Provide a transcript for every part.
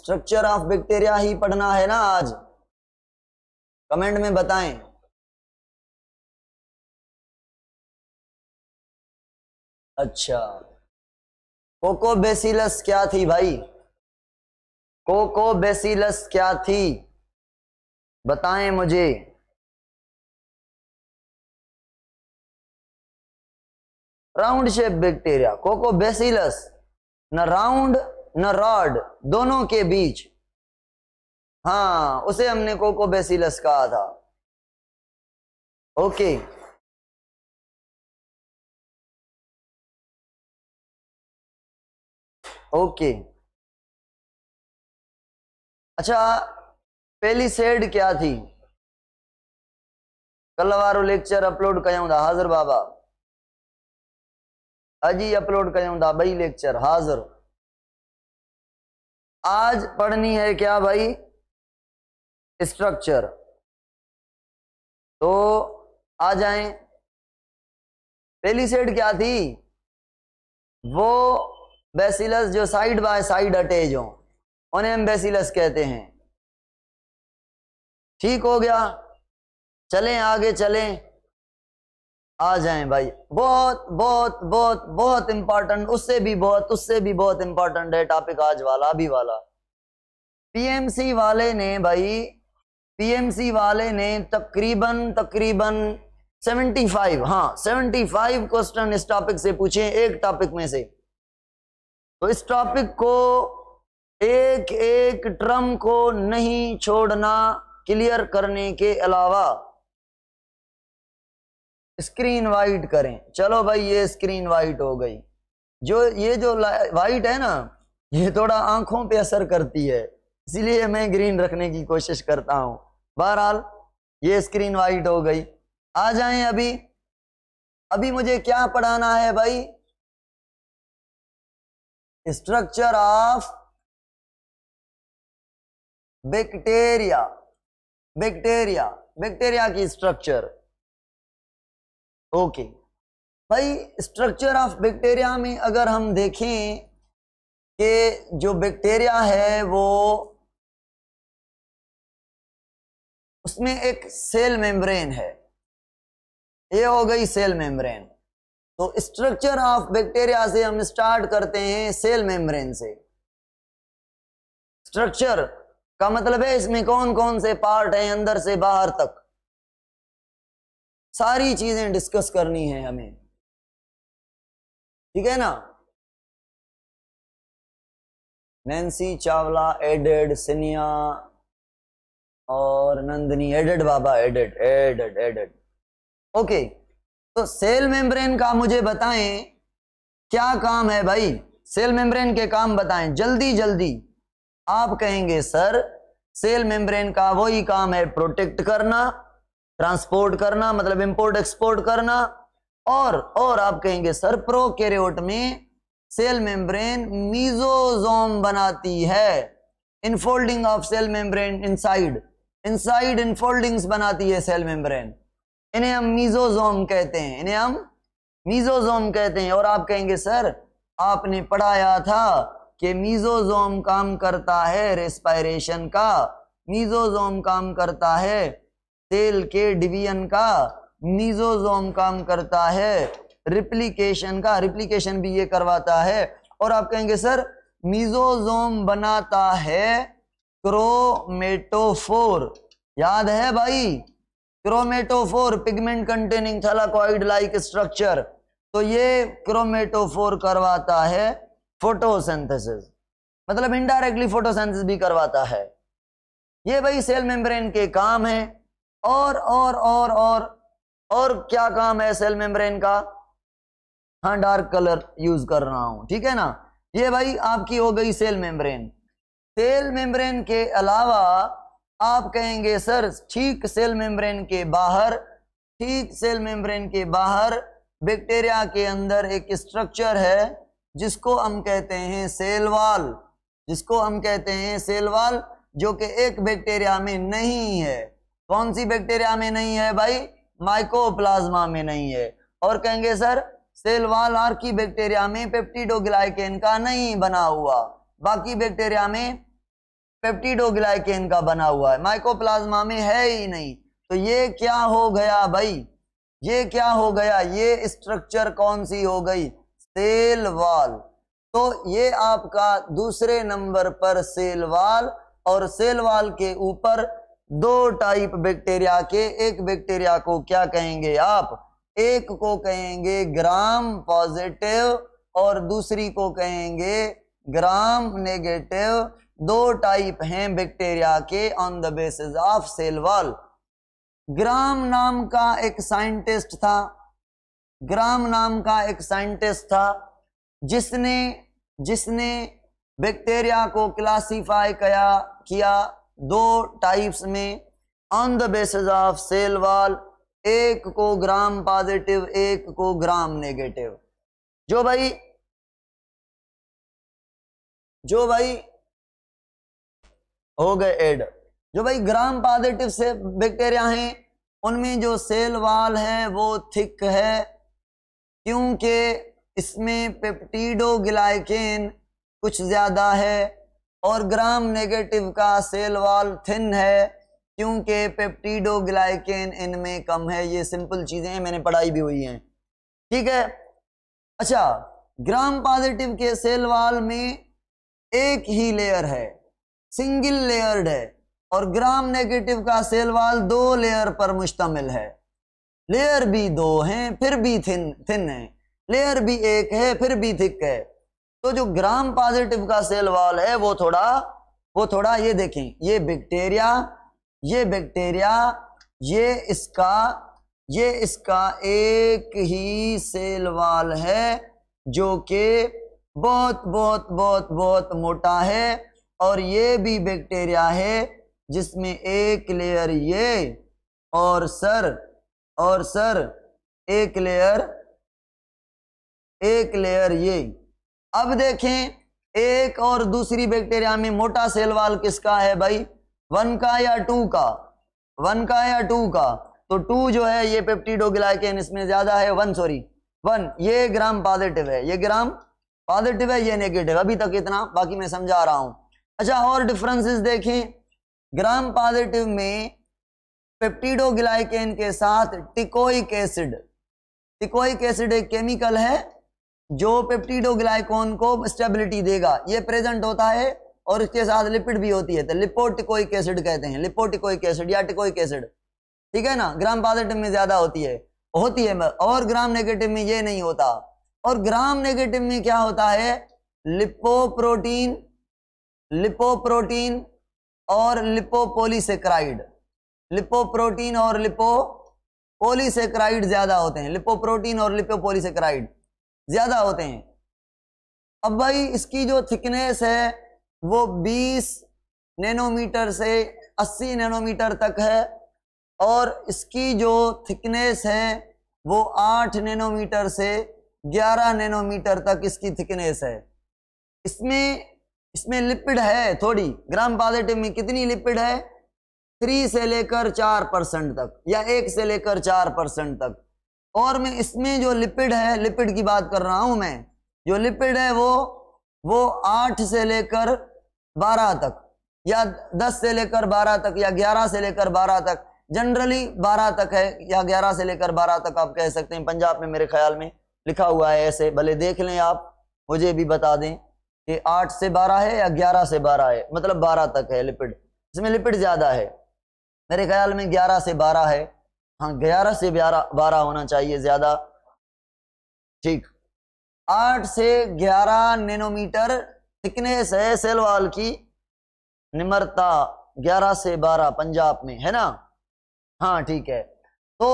Structure of bacteria ही पढ़ना है ना आज कमेंट में बताएं अच्छा कोको बेसिलस क्या थी भाई कोको बेसिलस क्या थी बताएं मुझे round shape bacteria coccobacillus न राउंड न रॉड दोनों के बीच हाँ उसे हमने कोको बेसिलस कहा था ओके ओके अच्छा पहली सेड क्या थी कल वारो लेक्चर अपलोड कयूं था हाजिर बाबा अजी अपलोड कयूं था ॿई लेक्चर हाज़िर आज पढ़नी है क्या भाई स्ट्रक्चर तो आ जाएं पहली सेट क्या थी वो बेसिलस जो साइड बाय साइड अटैच हो उन्हें हम बेसिलस कहते हैं ठीक हो गया चलें आगे चलें आ जाएं भाई बहुत बहुत बहुत बहुत इंपॉर्टेंट उससे भी बहुत उससे भी बहुत इंपॉर्टेंट है टॉपिक आज वाला अभी वाला पीएमसी वाले ने भाई पीएमसी वाले ने तकरीबन तकरीबन 75 हाँ फाइव क्वेश्चन इस टॉपिक से पूछे एक टॉपिक में से तो इस टॉपिक को एक एक ट्रम को नहीं छोड़ना क्लियर करने के अलावा स्क्रीन वाइट करें चलो भाई ये स्क्रीन वाइट हो गई जो ये जो वाइट है ना ये थोड़ा आंखों पे असर करती है इसलिए मैं ग्रीन रखने की कोशिश करता हूँ बहरहाल ये स्क्रीन वाइट हो गई आ जाएं अभी अभी मुझे क्या पढ़ाना है भाई structure of bacteria bacteria bacteria की स्ट्रक्चर ओके भाई स्ट्रक्चर ऑफ बैक्टीरिया में अगर हम देखें कि जो बैक्टीरिया है वो उसमें एक सेल मेम्ब्रेन है ये हो गई सेल मेम्ब्रेन तो स्ट्रक्चर ऑफ बैक्टीरिया से हम स्टार्ट करते हैं सेल मेम्ब्रेन से स्ट्रक्चर का मतलब है इसमें कौन कौन से पार्ट हैं अंदर से बाहर तक सारी चीजें डिस्कस करनी है हमें ठीक है ना नैन्सी चावला एडेड सिनिया और नंदनी एडेड बाबा एडेड एडेड एडेड ओके तो सेल मेम्ब्रेन का मुझे बताएं क्या काम है भाई सेल मेम्ब्रेन के काम बताएं जल्दी जल्दी आप कहेंगे सर सेल मेम्ब्रेन का वही काम है प्रोटेक्ट करना ट्रांसपोर्ट करना मतलब इंपोर्ट एक्सपोर्ट करना और और आप कहेंगे सर प्रोकैरियोट में सेल मेम्ब्रेन मीजोजोम बनाती है infolding of cell membrane inside inside infoldings बनाती है सेल मेम्ब्रेन इन्हें हम मीजोजोम कहते हैं इन्हें हम मीजोजोम कहते हैं और आप कहेंगे सर आपने पढ़ाया था कि मीजोजोम काम करता है रेस्पायरेशन का मीजोजोम काम करता है सेल के डिवीजन का मीजोजोम काम करता है रिप्लीकेशन का रिप्लीकेशन भी ये करवाता है और आप कहेंगे सर मीजोजोम बनाता है क्रोमेटोफोर याद है भाई chromatophore pigment containing thylakoid like structure तो ये क्रोमेटोफोर करवाता है फोटोसिंथेसिस मतलब इनडायरेक्टली फोटोसिंथेसिस भी करवाता है ये भाई सेल मेम्ब्रेन के काम है और और और और और क्या काम है सेल मेम्ब्रेन का हाँ डार्क कलर यूज कर रहा हूं ठीक है ना ये भाई आपकी हो गई सेल मेम्ब्रेन सेल मेम्ब्रेन के अलावा आप कहेंगे सर ठीक सेल मेम्ब्रेन के बाहर ठीक सेल मेम्ब्रेन के बाहर बैक्टीरिया के अंदर एक स्ट्रक्चर है जिसको हम कहते हैं सेल वाल जिसको हम कहते हैं सेल वाल जो कि एक बैक्टीरिया में नहीं है कौन सी बैक्टीरिया में नहीं है भाई माइकोप्लाज्मा में नहीं है और कहेंगे सर सेलवाल आर की बैक्टीरिया में पेप्टिडोग्लाइकेन का नहीं बना हुआ बाकी बैक्टीरिया में पेप्टिडोग्लाइकेन का बना हुआ है माइकोप्लाज्मा में है ही नहीं तो ये क्या हो गया भाई ये क्या हो गया ये स्ट्रक्चर कौन सी हो गई सेल वाल तो ये आपका दूसरे नंबर पर सेल वाल और सेल वाल के ऊपर दो टाइप बैक्टीरिया के एक बैक्टीरिया को क्या कहेंगे आप एक को कहेंगे ग्राम पॉजिटिव और दूसरी को कहेंगे ग्राम नेगेटिव दो टाइप हैं बैक्टीरिया के on the basis of cell wall gram नाम का एक साइंटिस्ट था ग्राम नाम का एक साइंटिस्ट था जिसने जिसने बैक्टीरिया को क्लासीफाई किया दो टाइप्स में on the basis of cell wall एक को ग्राम पॉजिटिव एक को ग्राम नेगेटिव जो भाई जो भाई हो गए एड जो भाई ग्राम पॉजिटिव से बैक्टीरिया हैं उनमें जो सेल वाल है वो थिक है क्योंकि इसमें पेप्टीडो कुछ ज़्यादा है और ग्राम नेगेटिव का सेल वॉल थिन है क्योंकि पेप्टीडोग्लाइकेन इनमें कम है ये सिंपल चीज़ें हैं मैंने पढ़ाई भी हुई हैं ठीक है अच्छा ग्राम पॉजिटिव के सेल वॉल में एक ही लेयर है सिंगल लेयर्ड है और ग्राम नेगेटिव का सेल वॉल दो लेयर पर मुश्तमिल है लेयर भी दो हैं फिर भी थिन थिन है लेयर भी एक है फिर भी थिक है तो जो ग्राम पॉजिटिव का सेल वॉल है वो थोड़ा वो थोड़ा ये देखें ये बैक्टीरिया ये बैक्टीरिया ये इसका ये इसका एक ही सेल वॉल है जो कि बहुत बहुत बहुत बहुत मोटा है और ये भी बैक्टीरिया है जिसमें एक लेयर ये और सर और सर एक लेयर एक लेयर ये अब देखें एक और दूसरी बैक्टीरिया में मोटा सेल वाल किसका है भाई वन का या टू का वन का या टू का तो टू जो है ये पेप्टीडोग्लाइकेन इसमें ज्यादा है वन सॉरी वन ये ग्राम पॉजिटिव है ये ग्राम पॉजिटिव है ये नेगेटिव अभी तक इतना बाकी मैं समझा रहा हूं अच्छा और डिफरेंसेस देखें ग्राम पॉजिटिव में पेप्टीडोग्लाइकेन के साथ टिकोइक एसिड टिकोइक एसिड एक केमिकल है जो पेप्टीडोग्लाइकोन को स्टेबिलिटी देगा ये प्रेजेंट होता है और इसके साथ लिपिड भी होती है तो लिपोटिकोइक एसिड कहते हैं लिपोटिकोइक एसिड या टिकोइक एसिड ठीक है ना ग्राम पॉजिटिव में ज्यादा होती है होती है और ग्राम नेगेटिव में ये नहीं होता और ग्राम नेगेटिव में क्या होता है लिपोप्रोटीन लिपोप्रोटीन और लिपोपोलीसेक्राइड लिपोप्रोटीन और लिपो पोलीसेक्राइड ज्यादा होते हैं लिपोप्रोटीन और लिपोपोलीसेक्राइड ज़्यादा होते हैं अब भाई इसकी जो थिकनेस है वो 20 नैनोमीटर से 80 नैनोमीटर तक है और इसकी जो थिकनेस है वो 8 नैनोमीटर से 11 नैनोमीटर तक इसकी थिकनेस है इसमें इसमें लिपिड है थोड़ी ग्राम पॉजिटिव में कितनी लिपिड है थ्री से लेकर चार परसेंट तक या एक से लेकर चार परसेंट तक और मैं इसमें जो लिपिड है लिपिड की बात कर रहा हूं मैं जो लिपिड है वो वो आठ से लेकर बारह तक या दस से लेकर बारह तक या ग्यारह से लेकर बारह तक जनरली बारह तक है या ग्यारह से लेकर बारह तक आप कह सकते हैं पंजाब में मेरे ख्याल में लिखा हुआ है ऐसे भले देख लें आप मुझे भी बता दें कि आठ से बारह है या ग्यारह से बारह है मतलब बारह तक है लिपिड इसमें लिपिड ज़्यादा है मेरे ख्याल में ग्यारह से बारह है हाँ ग्यारह से ग्यारह बारह होना चाहिए ज्यादा ठीक आठ से ग्यारह नैनोमीटर थिकनेस है सेलवाल की निम्रता ग्यारह से बारह पंजाब में है ना हाँ ठीक है तो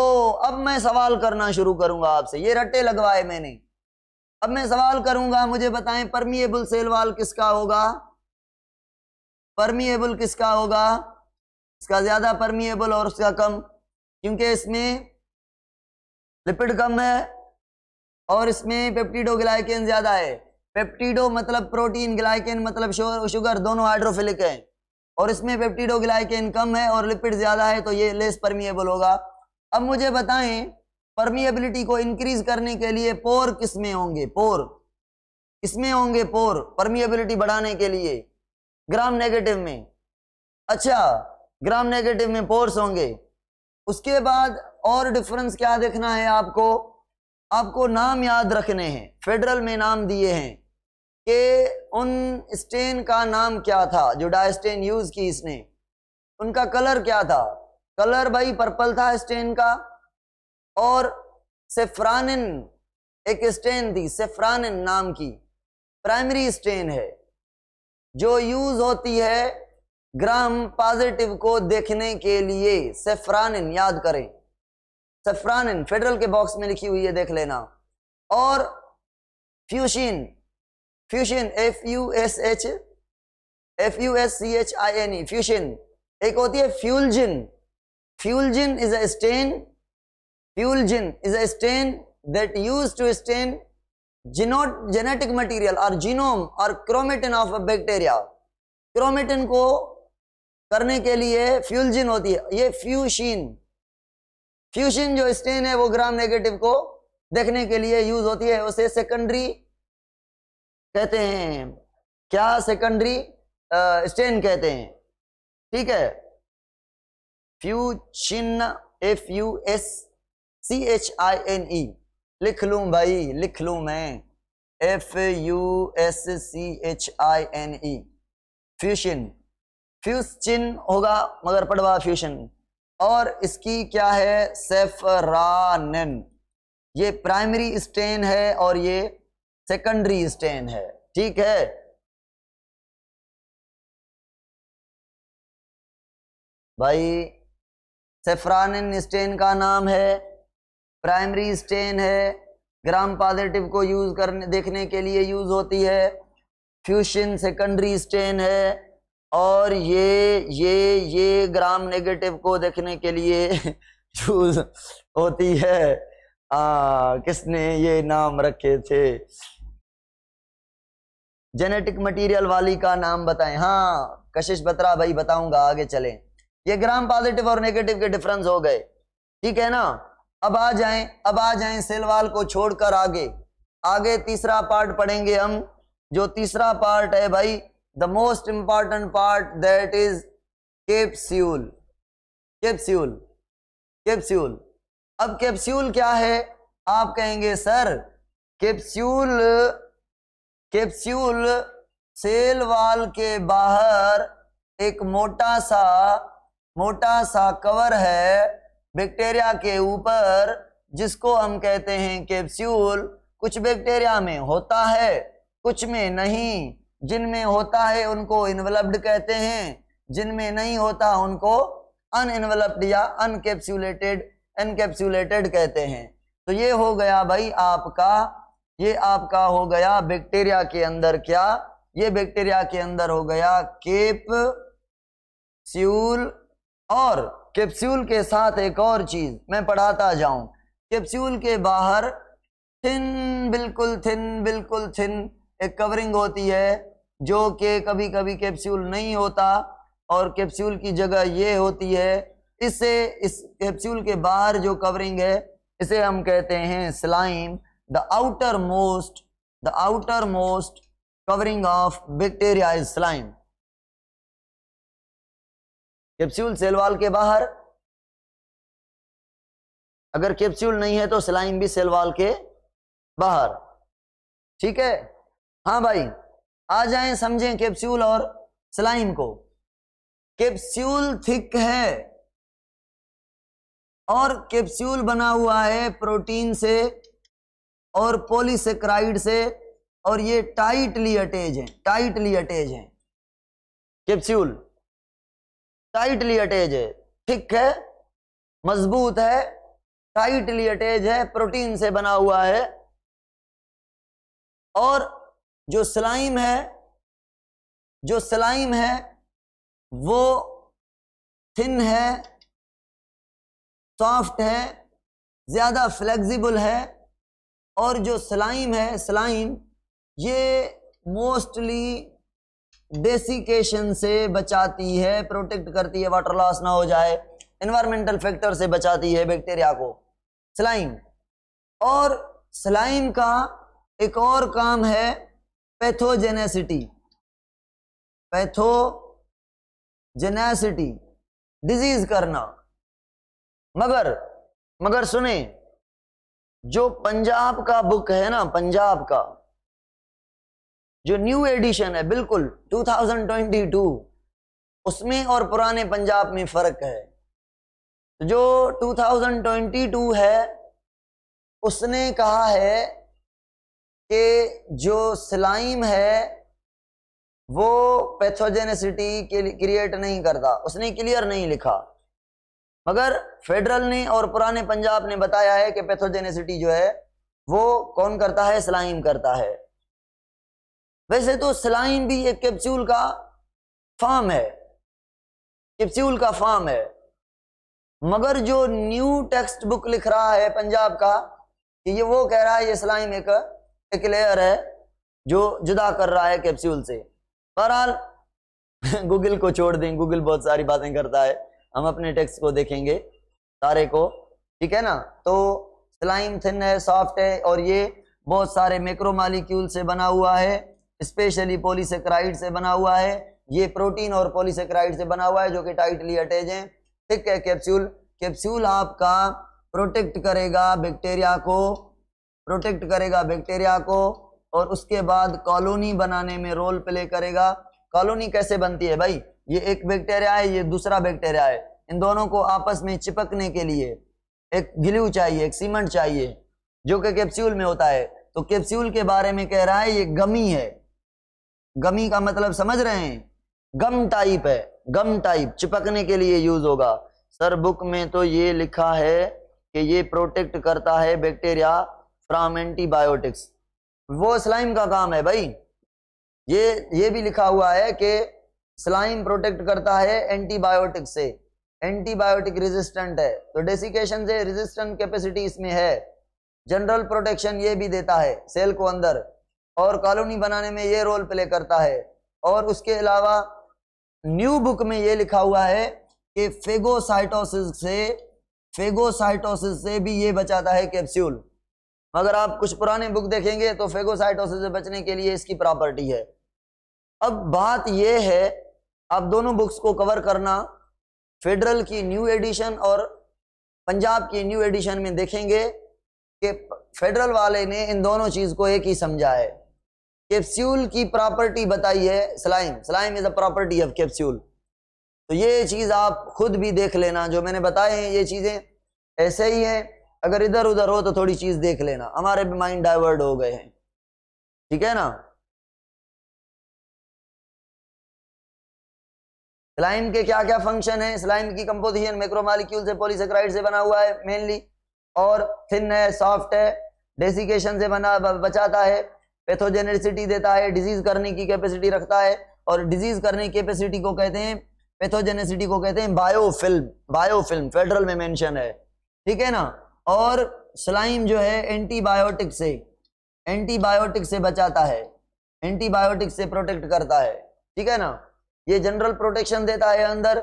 अब मैं सवाल करना शुरू करूंगा आपसे ये रट्टे लगवाए मैंने अब मैं सवाल करूंगा मुझे बताएं परमिएबल सेलवाल किसका होगा परमिएबल किसका होगा इसका ज्यादा परमिएबल और उसका कम क्योंकि इसमें लिपिड कम है और इसमें पेप्टिडो ग्लाइकेन ज़्यादा है पेप्टिडो मतलब प्रोटीन ग्लाइकेन मतलब शुगर दोनों हाइड्रोफिलिक हैं और इसमें पेप्टिडो ग्लाइकेन कम है और लिपिड ज़्यादा है तो ये लेस परमिएबल होगा अब मुझे बताएं परमिएबिलिटी को इंक्रीज करने के लिए पोर किसमें होंगे पोर किसमें होंगे पोर परमिएबिलिटी बढ़ाने के लिए ग्राम नेगेटिव में अच्छा ग्राम नेगेटिव में पोर्स होंगे उसके बाद और डिफरेंस क्या देखना है आपको आपको नाम याद रखने हैं फेडरल में नाम दिए हैं कि उन स्टेन का नाम क्या था जो डायस्टेन यूज़ की इसने उनका कलर क्या था कलर भाई पर्पल था स्टेन का और सेफ्रानिन एक स्टेन थी सेफ्रानिन नाम की प्राइमरी स्टेन है जो यूज़ होती है ग्राम पॉजिटिव को देखने के लिए सेफ्रानिन याद करें सेफ्रानिन फेडरल के बॉक्स में लिखी हुई है देख लेना और fuchsin fuchsin F U S H F U S C H I N E fuchsin एक होती है feulgen feulgen is a stain feulgen is a stain that use to stain जिनोट जेनेटिक मटेरियल और जीनोम और chromatin of a bacteria chromatin को करने के लिए फ्यूलजिन होती है ये फ्यूशिन फ्यूशिन जो स्टेन है वो ग्राम नेगेटिव को देखने के लिए यूज होती है उसे सेकेंडरी कहते हैं क्या सेकेंडरी स्टेन कहते हैं ठीक है fuchsin F U S C H I N E लिख लू भाई लिख लू मैं F U S C H I N E e। Fuchsin fuchsin होगा मगर पड़वा फ्यूशन और इसकी क्या है सेफरानन ये प्राइमरी स्टेन है और ये सेकेंडरी स्टेन है ठीक है भाई सेफरानन स्टेन का नाम है प्राइमरी स्टेन है ग्राम पॉजिटिव को यूज करने देखने के लिए यूज होती है फ्यूशन सेकेंडरी स्टेन है और ये ये ये ग्राम नेगेटिव को देखने के लिए चूज होती है आ, किसने ये नाम रखे थे जेनेटिक मटेरियल वाली का नाम बताएं हाँ कशिश बत्रा भाई बताऊंगा आगे चले ये ग्राम पॉजिटिव और नेगेटिव के डिफरेंस हो गए ठीक है ना अब आ जाएं अब आ जाएं सेलवाल को छोड़कर आगे आगे तीसरा पार्ट पढ़ेंगे हम जो तीसरा पार्ट है भाई the most important part that is capsule capsule capsule अब capsule क्या है आप कहेंगे sir capsule capsule cell wall के बाहर एक मोटा सा मोटा सा कवर है बैक्टीरिया के ऊपर जिसको हम कहते हैं कैप्सूल कुछ बैक्टीरिया में होता है कुछ में नहीं जिनमें होता है उनको इन्वलप्ड कहते हैं जिनमें नहीं होता उनको अनइन्वलप्ड या अनकेप्सुलेटेड एनकेप्सुलेटेड कहते हैं तो ये हो गया भाई आपका ये आपका हो गया बैक्टीरिया के अंदर क्या ये बैक्टीरिया के अंदर हो गया केप स्यूल और कैप्सूल के साथ एक और चीज मैं पढ़ाता जाऊं कैप्सूल के बाहर थिन बिल्कुल थिन बिल्कुल थिन एक कवरिंग होती है जो कि कभी कभी कैप्सूल नहीं होता और कैप्सूल की जगह ये होती है इससे इस कैप्सूल के बाहर जो कवरिंग है इसे हम कहते हैं slime the outermost the outermost covering of bacteria is slime capsule cell wall के बाहर अगर कैप्सूल नहीं है तो स्लाइम भी सेलवाल के बाहर ठीक है हाँ भाई आ जाएं समझें कैप्स्यूल और स्लाइम को कैप्स्यूल थिक है और कैप्स्यूल बना हुआ है प्रोटीन से और पॉलीसेक्राइड से और ये टाइटली अटैच है टाइटली अटैच है कैप्स्यूल टाइटली अटैच है थिक है मजबूत है टाइटली अटैच है प्रोटीन से बना हुआ है और जो स्लाइम है जो स्लाइम है वो थिन है सॉफ्ट है ज़्यादा फ्लेक्सिबल है और जो स्लाइम है स्लाइम ये मोस्टली डेसिकेशन से बचाती है प्रोटेक्ट करती है वाटर लॉस ना हो जाए इन्वायरमेंटल फैक्टर से बचाती है बैक्टीरिया को स्लाइम और स्लाइम का एक और काम है पैथोजेनेसिटी पैथोजेनेसिटी डिजीज करना मगर मगर सुने जो पंजाब का बुक है ना पंजाब का जो न्यू एडिशन है बिल्कुल 2022 उसमें और पुराने पंजाब में फर्क है जो 2022 है उसने कहा है कि जो स्लाइम है वो पैथोजेनेसिटी क्रिएट नहीं करता उसने क्लियर नहीं लिखा मगर फेडरल ने और पुराने पंजाब ने बताया है कि पैथोजेनेसिटी जो है वो कौन करता है स्लाइम करता है वैसे तो स्लाइम भी एक कैप्सूल का फॉर्म है कैप्सूल का फॉर्म है मगर जो न्यू टेक्स्ट बुक लिख रहा है पंजाब का कि ये वो कह रहा है ये स्लाइम एक एक लेयर है जो जुदा कर रहा है कैप्सूल से बहरहाल गूगल को छोड़ दें गूगल बहुत सारी बातें करता है हम अपने टेक्स्ट को देखेंगे सारे को ठीक है ना तो स्लाइम थिन है सॉफ्ट है और ये बहुत सारे मैक्रोमालिक्यूल से बना हुआ है स्पेशली पोलीसेक्राइड से बना हुआ है ये प्रोटीन और पोलीसेक्राइड से बना हुआ है जो कि टाइटली अटैच है ठीक है कैप्सूल कैप्सूल आपका प्रोटेक्ट करेगा बैक्टीरिया को प्रोटेक्ट करेगा बैक्टीरिया को और उसके बाद कॉलोनी बनाने में रोल प्ले करेगा कॉलोनी कैसे बनती है भाई ये एक बैक्टीरिया है ये दूसरा बैक्टीरिया है इन दोनों को आपस में चिपकने के लिए एक ग्लू चाहिए एक सीमेंट चाहिए जो कि कैप्स्यूल में होता है तो कैप्स्यूल के बारे में कह रहा है ये गमी है गमी का मतलब समझ रहे हैं गम टाइप है गम टाइप चिपकने के लिए यूज होगा सर बुक में तो ये लिखा है कि ये प्रोटेक्ट करता है बैक्टीरिया फ्राम एंटीबायोटिक्स वो स्लाइम का काम है भाई ये ये भी लिखा हुआ है कि स्लाइम प्रोटेक्ट करता है एंटीबायोटिक से एंटीबायोटिक रेजिस्टेंट है तो डेसिकेशन से रेजिस्टेंट कैपेसिटी इसमें है जनरल प्रोटेक्शन ये भी देता है सेल को अंदर और कॉलोनी बनाने में ये रोल प्ले करता है और उसके अलावा न्यू बुक में ये लिखा हुआ है कि फेगोसाइटोसिस से फेगोसाइटोसिस से भी ये बचाता है कैप्स्यूल मगर आप कुछ पुराने बुक देखेंगे तो फेगोसाइटोसिस से बचने के लिए इसकी प्रॉपर्टी है अब बात यह है आप दोनों बुक्स को कवर करना फेडरल की न्यू एडिशन और पंजाब की न्यू एडिशन में देखेंगे कि फेडरल वाले ने इन दोनों चीज़ को एक ही समझा है कैप्स्यूल की प्रॉपर्टी बताई है slime slime is a property of capsule तो ये चीज़ आप खुद भी देख लेना जो मैंने बताए हैं ये चीज़ें ऐसे ही हैं अगर इधर उधर हो तो थोड़ी चीज देख लेना हमारे भी माइंड डाइवर्ट हो गए हैं ठीक है ना स्लाइम के क्या क्या फंक्शन है स्लाइम की कंपोजिशन मैक्रोमालिक्यूल से पॉलीसेक्राइड से बना हुआ है मेनली और थिन है सॉफ्ट है डेसिकेशन से बना बचाता है पैथोजेनेसिटी देता है डिजीज करने की कैपेसिटी रखता है और डिजीज करने की कैपेसिटी को कहते हैं पैथोजेनेसिटी को कहते हैं बायोफिल्म बायोफिल्म फेडरल में मेंशन है ठीक है ना और स्लाइम जो है एंटीबायोटिक से एंटीबायोटिक से बचाता है एंटीबायोटिक से प्रोटेक्ट करता है ठीक है ना ये जनरल प्रोटेक्शन देता है अंदर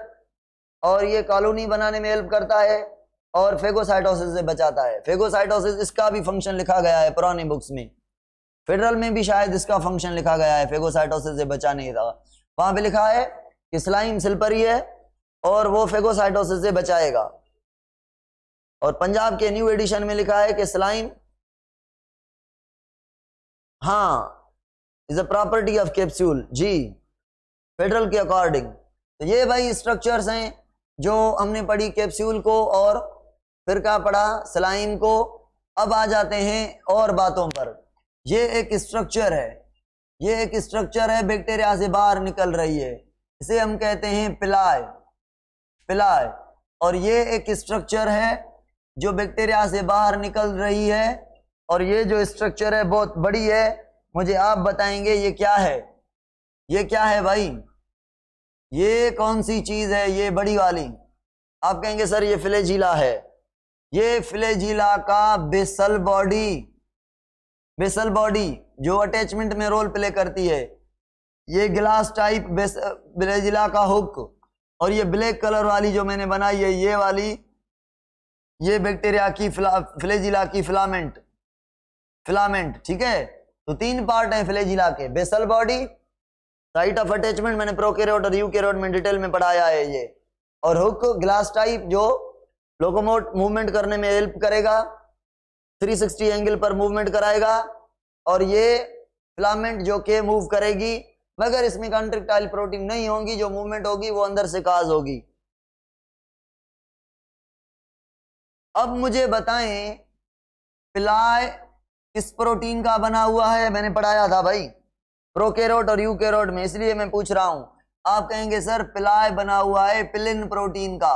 और ये कॉलोनी बनाने में हेल्प करता है और फेगोसाइटोसिस से बचाता है फेगोसाइटोसिस इसका भी फंक्शन लिखा गया है पुराने बुक्स में फेडरल में भी शायद इसका फंक्शन लिखा गया है फेगोसाइटोसिस से बचाने का वहां पे लिखा है कि स्लाइम सिल्परी है और वो फेगोसाइटोसिस से बचाएगा और पंजाब के न्यू एडिशन में लिखा है कि स्लाइम हाँ is a property of capsule जी फेडरल के अकॉर्डिंग तो ये भाई स्ट्रक्चर्स हैं जो हमने पढ़ी कैप्सूल को और फिर का पढ़ा सलाइम को अब आ जाते हैं और बातों पर ये एक स्ट्रक्चर है ये एक स्ट्रक्चर है बैक्टीरिया से बाहर निकल रही है इसे हम कहते हैं पिलाय पिलाय और ये एक स्ट्रक्चर है जो बैक्टीरिया से बाहर निकल रही है और ये जो स्ट्रक्चर है बहुत बड़ी है मुझे आप बताएंगे ये क्या है ये क्या है भाई ये कौन सी चीज है ये बड़ी वाली आप कहेंगे सर ये फ्लेजिला है ये फिलेजिला का बेसल बॉडी बेसल बॉडी जो अटैचमेंट में रोल प्ले करती है ये ग्लास टाइप बेस, ब्रेजिला का हुक और ये ब्लैक कलर वाली जो मैंने बनाई है ये वाली ये बैक्टीरिया की फिला फ्लेजिला की फिलामेंट फिलामेंट ठीक है तो तीन पार्ट है फ्लेजिला के basal body site of attachment मैंने प्रोकेरोड और यूकेरोड में डिटेल में पढ़ाया है ये और हुक ग्लास टाइप जो लोकोमोट मूवमेंट करने में हेल्प करेगा 360 एंगल पर मूवमेंट कराएगा और ये फिलामेंट जो के मूव करेगी मगर इसमें कंट्रिक्टाइल प्रोटीन नहीं होगी जो मूवमेंट होगी वो अंदर से काज होगी अब मुझे बताएं प्लाय किस प्रोटीन का बना हुआ है मैंने पढ़ाया था भाई प्रोकेरोट और यूकेरोट में इसलिए मैं पूछ रहा हूं आप कहेंगे सर प्लाय बना हुआ है पिलिन प्रोटीन का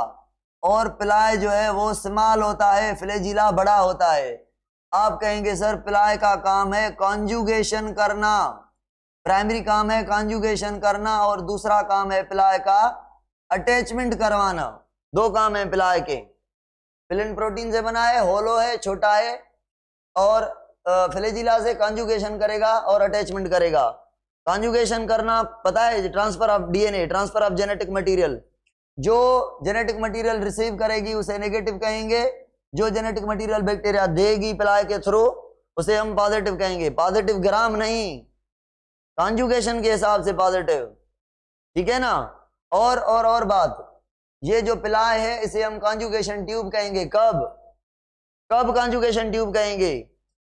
और प्लाय जो है वो स्मॉल होता है फ्लेजिला बड़ा होता है आप कहेंगे सर प्लाय का काम है कॉन्जुगेशन करना प्राइमरी काम है कॉन्जुगेशन करना और दूसरा काम है प्लाय का अटैचमेंट करवाना दो काम है प्लाय के फिलिन प्रोटीन से बना है होलो है छोटा है और फिलेजिला से कॉन्जुगेशन करेगा और अटैचमेंट करेगा कॉन्जुगेशन करना पता है transfer of DNA transfer of genetic material जो जेनेटिक मटेरियल रिसीव करेगी उसे नेगेटिव कहेंगे जो जेनेटिक मटेरियल बैक्टीरिया देगी प्लाय के थ्रू उसे हम पॉजिटिव कहेंगे पॉजिटिव ग्राम नहीं कॉन्जुगेशन के हिसाब से पॉजिटिव ठीक है ना और और और बात ये जो पिलाए है इसे हम कॉन्जुगेशन ट्यूब कहेंगे कब कब कॉन्जुगेशन ट्यूब कहेंगे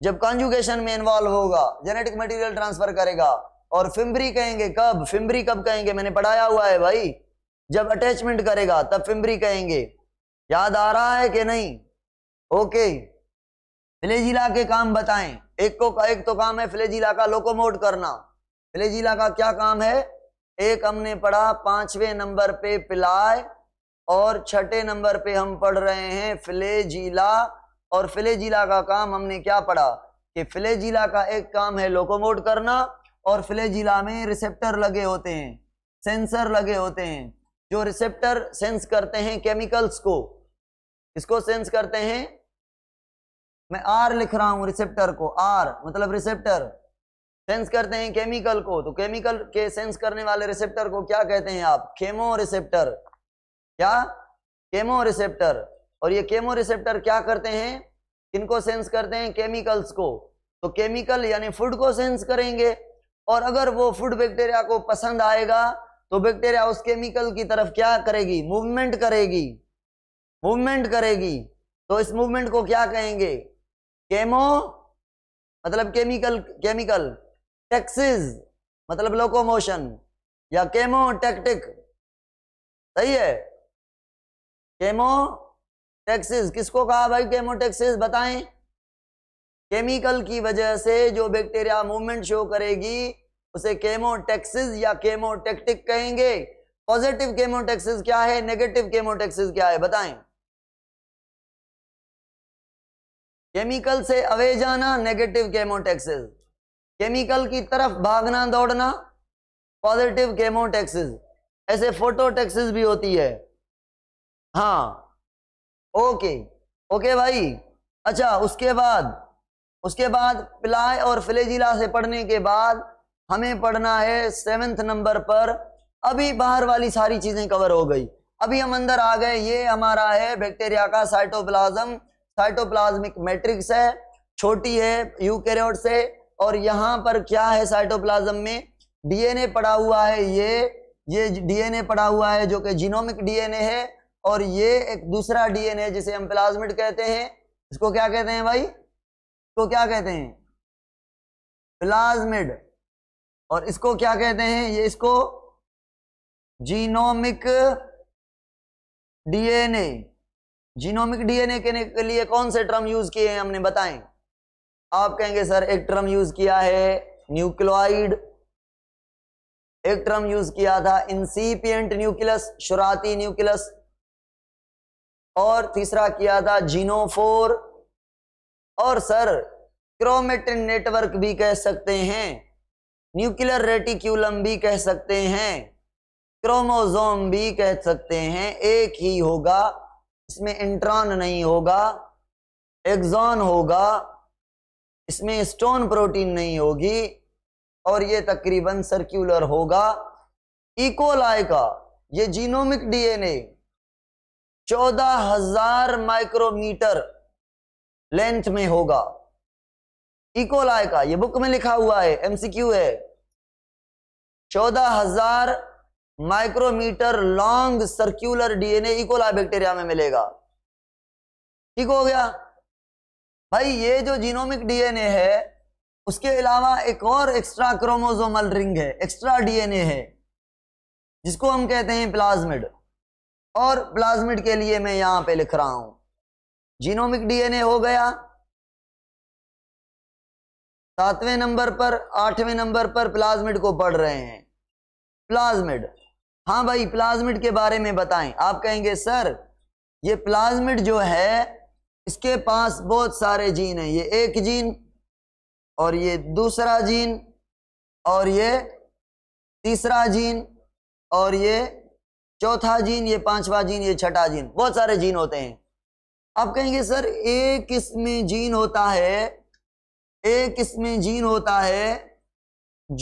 जब कॉन्जुगेशन में इन्वॉल्व होगा जेनेटिक मटेरियल ट्रांसफर करेगा और फिम्बरी कहेंगे कब फिम्बरी कब कहेंगे मैंने पढ़ाया हुआ है भाई जब अटैचमेंट करेगा तब फिम्बरी कहेंगे याद आ रहा है कि नहीं ओके फ्लेजिला के काम बताएं एक को एक तो काम है फ्लेजिला का लोकोमोट करना फ्लेजिला का क्या काम है एक हमने पढ़ा पांचवें नंबर पे पिलाए और छठे नंबर पे हम पढ़ रहे हैं फिले जिला और फिले जिला का काम हमने क्या पढ़ा कि फिले जिला का एक काम है लोकोमोट करना और फिले जिला में रिसेप्टर लगे होते हैं सेंसर लगे होते हैं जो रिसेप्टर सेंस करते हैं केमिकल्स को इसको सेंस करते हैं मैं आर लिख रहा हूं रिसेप्टर को आर मतलब रिसेप्टर सेंस करते हैं केमिकल को तो केमिकल के सेंस करने वाले रिसेप्टर को क्या कहते हैं आप खेमो रिसेप्टर क्या केमो रिसेप्टर और ये केमो रिसेप्टर क्या करते हैं किनको सेंस करते हैं केमिकल्स को तो केमिकल यानी फूड को सेंस करेंगे और अगर वो फूड बैक्टीरिया को पसंद आएगा तो बैक्टीरिया उस केमिकल की तरफ क्या करेगी मूवमेंट करेगी मूवमेंट करेगी तो इस मूवमेंट को क्या कहेंगे केमो मतलब केमिकल केमिकल टेक्सिस मतलब लोकोमोशन या केमो टेक्टिक सही है केमो टैक्सिस किसको कहा भाई केमो टैक्सिस बताएं केमिकल की वजह से जो बैक्टीरिया मूवमेंट शो करेगी उसे केमोटेक्सिस या केमोटेक्टिक कहेंगे पॉजिटिव केमोटेक्सिस क्या है नेगेटिव केमोटेक्सिस क्या है बताएं केमिकल से अवे जाना नेगेटिव केमोटेक्सिस केमिकल की तरफ भागना दौड़ना पॉजिटिव केमोटेक्सिस ऐसे फोटोटेक्सिस भी होती है हाँ ओके ओके भाई अच्छा उसके बाद उसके बाद प्लाय और फ्लेजिला से पढ़ने के बाद हमें पढ़ना है सेवेंथ नंबर पर अभी बाहर वाली सारी चीज़ें कवर हो गई अभी हम अंदर आ गए ये हमारा है बैक्टीरिया का साइटोप्लाज्म साइटोप्लाज्मिक मैट्रिक्स है छोटी है यूकेरियोट से और यहाँ पर क्या है साइटोप्लाज्म में डीएनए पड़ा हुआ है ये ये डीएनए पड़ा हुआ है जो कि जीनोमिक डीएनए है और ये एक दूसरा डीएनए जिसे हम प्लाज्मिड कहते हैं इसको क्या कहते हैं भाई इसको क्या कहते हैं प्लाज्मिड और इसको क्या कहते हैं ये इसको जीनोमिक डीएनए जीनोमिक डीएनए कहने के लिए कौन से ट्रम यूज किए हैं हमने बताएं आप कहेंगे सर एक ट्रम यूज किया है न्यूक्लोइड एक ट्रम यूज किया था इंसीपियंट न्यूक्लियस शुरुआती न्यूक्लियस और तीसरा किया था जीनोफोर और सर क्रोमेटिन नेटवर्क भी कह सकते हैं न्यूक्लियर रेटिक्यूलम भी कह सकते हैं क्रोमोजोम भी कह सकते हैं एक ही होगा इसमें इंट्रॉन नहीं होगा एग्जॉन होगा इसमें स्टोन प्रोटीन नहीं होगी और ये तकरीबन सर्कुलर होगा इकोलाय e. का ये जीनोमिक डीएनए चौदह हजार माइक्रोमीटर लेंथ में होगा इकोलाय का ये बुक में लिखा हुआ है एमसीक्यू है चौदह हजार micrometer long circular DNA E coli bacteria में मिलेगा ठीक हो गया भाई ये जो जीनोमिक डीएनए है उसके अलावा एक और एक्स्ट्रा क्रोमोजोमल रिंग है एक्स्ट्रा डीएनए है जिसको हम कहते हैं प्लाज्मिड और प्लाज्मिड के लिए मैं यहां पे लिख रहा हूं जीनोमिक डीएनए हो गया सातवें नंबर पर आठवें नंबर पर प्लाज्मिड को पढ़ रहे हैं प्लाज्मिड हाँ भाई प्लाज्मिड के बारे में बताएं आप कहेंगे सर ये प्लाज्मिड जो है इसके पास बहुत सारे जीन हैं ये एक जीन और ये दूसरा जीन और ये तीसरा जीन और ये चौथा जीन ये पांचवा जीन ये छठा जीन बहुत सारे जीन होते हैं आप कहेंगे सर एक किस्म जीन होता है एक किस्म जीन होता है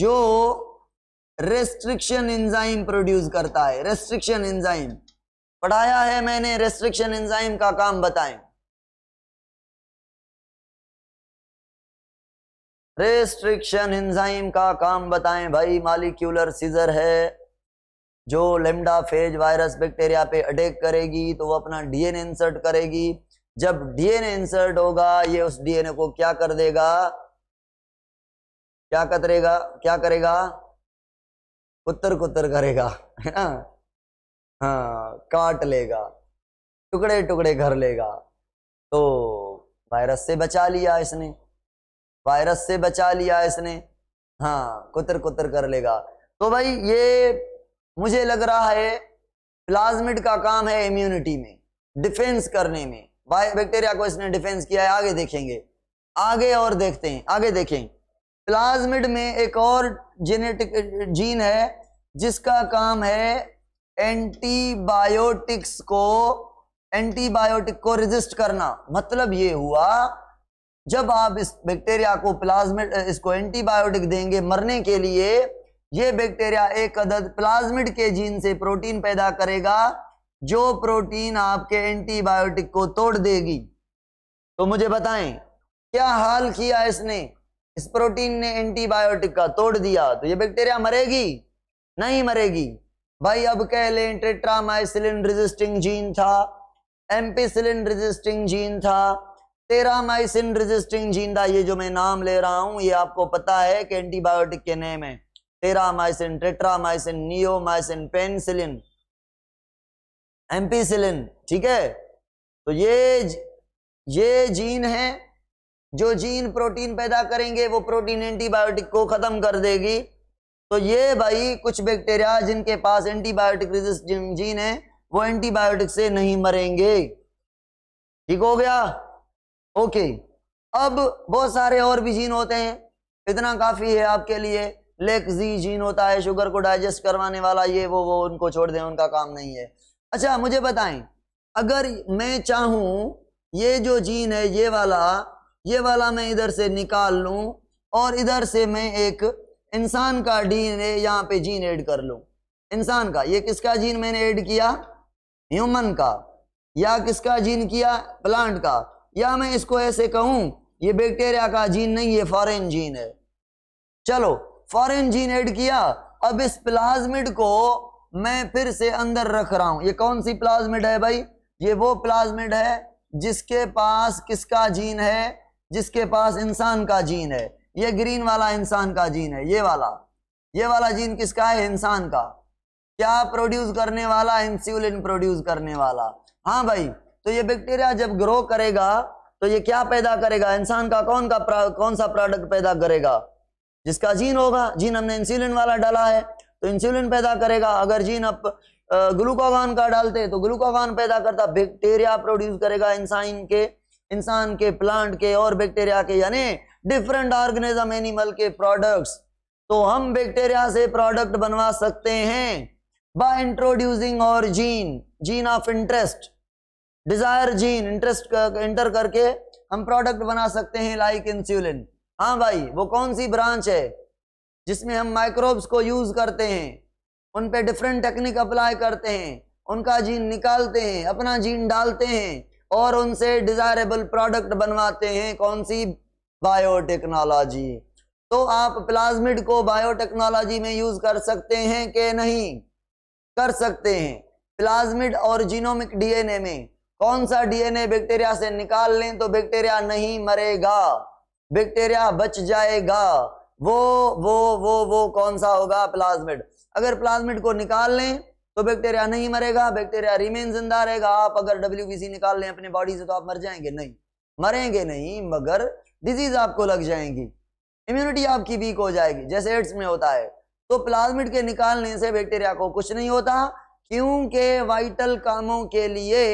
जो रेस्ट्रिक्शन एंजाइम प्रोड्यूस करता है रेस्ट्रिक्शन एंजाइम पढ़ाया है मैंने रेस्ट्रिक्शन एंजाइम का काम बताएं रेस्ट्रिक्शन एंजाइम का काम बताएं भाई मालिक्यूलर सीजर है जो लेमडा फेज वायरस बैक्टीरिया पे अटैक करेगी तो वो अपना डीएनए इंसर्ट करेगी जब डीएनए इंसर्ट होगा ये उस डीएनए को क्या कर देगा क्या कतरेगा क्या करेगा कुत्तर कुत्तर करेगा है ना हाँ काट लेगा टुकड़े टुकड़े कर लेगा तो वायरस से बचा लिया इसने वायरस से बचा लिया इसने हाँ कुतर कुतर कर लेगा तो भाई ये मुझे लग रहा है प्लाज्मिड का काम है इम्यूनिटी में डिफेंस करने में बैक्टेरिया को इसने डिफेंस किया है आगे देखेंगे आगे और देखते हैं आगे देखें प्लाज्मिड में एक और जेनेटिक जीन है जिसका काम है एंटीबायोटिक्स को एंटीबायोटिक को रेजिस्ट करना मतलब ये हुआ जब आप इस बैक्टीरिया को प्लाज्मिड इसको एंटीबायोटिक देंगे मरने के लिए ये बैक्टीरिया एक अदद प्लाज्मिड के जीन से प्रोटीन पैदा करेगा जो प्रोटीन आपके एंटीबायोटिक को तोड़ देगी तो मुझे बताएं क्या हाल किया इसने इस प्रोटीन ने एंटीबायोटिक का तोड़ दिया तो ये बैक्टीरिया मरेगी नहीं मरेगी भाई अब कह लें ट्रेट्रामाइसिलिन रेजिस्टिंग जीन था एम्पीसिलिन रेजिस्टिंग जीन था टेरामाइसिन रेजिस्टिंग जीन था ये जो मैं नाम ले रहा हूं ये आपको पता है कि एंटीबायोटिक के नेम है terramycin tetramycin neomycin penicillin ampicillin ठीक है तो ये ये जीन है जो जीन प्रोटीन पैदा करेंगे वो प्रोटीन एंटीबायोटिक को ख़त्म कर देगी तो ये भाई कुछ बैक्टीरिया जिनके पास एंटीबायोटिक रेजिस्टेंट जीन है वो एंटीबायोटिक से नहीं मरेंगे ठीक हो गया ओके अब बहुत सारे और भी जीन होते हैं इतना काफ़ी है आपके लिए लेक्जी जीन होता है शुगर को डाइजेस्ट करवाने वाला ये वो वो उनको छोड़ दें उनका काम नहीं है अच्छा मुझे बताएं अगर मैं चाहू ये जो जीन है ये वाला ये वाला मैं इधर से निकाल लू और इधर से मैं एक इंसान का ए यहाँ पे जीन ऐड कर लू इंसान का ये किसका जीन मैंने ऐड किया ह्यूमन का या किसका जीन किया प्लांट का या मैं इसको ऐसे कहूँ ये बैक्टीरिया का जीन नहीं है फॉरेन जीन है चलो फॉरेन जीन ऐड किया अब इस प्लाज्मिड को मैं फिर से अंदर रख रहा हूं ये कौन सी प्लाज्मिड है भाई ये वो प्लाज्मिड है जिसके पास किसका जीन है जिसके पास इंसान का जीन है ये ग्रीन वाला इंसान का जीन है ये वाला ये वाला जीन किसका है इंसान का क्या प्रोड्यूस करने वाला इंसुलिन प्रोड्यूस करने वाला हाँ भाई तो ये बैक्टीरिया जब ग्रो करेगा तो ये क्या पैदा करेगा इंसान का कौन का कौन सा प्रोडक्ट पैदा करेगा जिसका जीन होगा जीन हमने इंसुलिन वाला डाला है तो इंसुलिन पैदा करेगा अगर जीन आप ग्लूकोगान का डालते तो ग्लूकोगान पैदा करता बैक्टीरिया प्रोड्यूस करेगा इंसान के इंसान के प्लांट के और बैक्टीरिया के यानी डिफरेंट ऑर्गेनिज्म एनिमल के प्रोडक्ट्स तो हम बैक्टीरिया से प्रोडक्ट बनवा सकते हैं बाय इंट्रोड्यूसिंग और gene gene of interest desire gene interest enter करके हम प्रोडक्ट बना सकते हैं लाइक इंसुलिन हाँ भाई वो कौन सी ब्रांच है जिसमें हम माइक्रोब्स को यूज करते हैं उन पे डिफरेंट टेक्निक अप्लाई करते हैं उनका जीन निकालते हैं अपना जीन डालते हैं और उनसे डिजायरेबल प्रोडक्ट बनवाते हैं कौन सी बायोटेक्नोलॉजी तो आप प्लाज्मिड को बायोटेक्नोलॉजी में यूज कर सकते हैं कि नहीं कर सकते हैं प्लाज्मिड और जीनोमिक डीएनए में कौन सा डीएनए बैक्टीरिया से निकाल लें तो बैक्टीरिया नहीं मरेगा बैक्टीरिया बच जाएगा वो वो वो वो कौन सा होगा प्लाज्मिड अगर प्लाज्मिड को निकाल लें तो बैक्टीरिया नहीं मरेगा बैक्टीरिया रिमेन जिंदा रहेगा आप अगर डब्ल्यू निकाल लें अपने बॉडी से तो आप मर जाएंगे नहीं मरेंगे नहीं मगर डिजीज आपको लग जाएंगी इम्यूनिटी आपकी वीक हो जाएगी जैसे एड्स में होता है तो प्लाज्मिड के निकालने से बैक्टीरिया को कुछ नहीं होता क्योंकि वाइटल कामों के लिए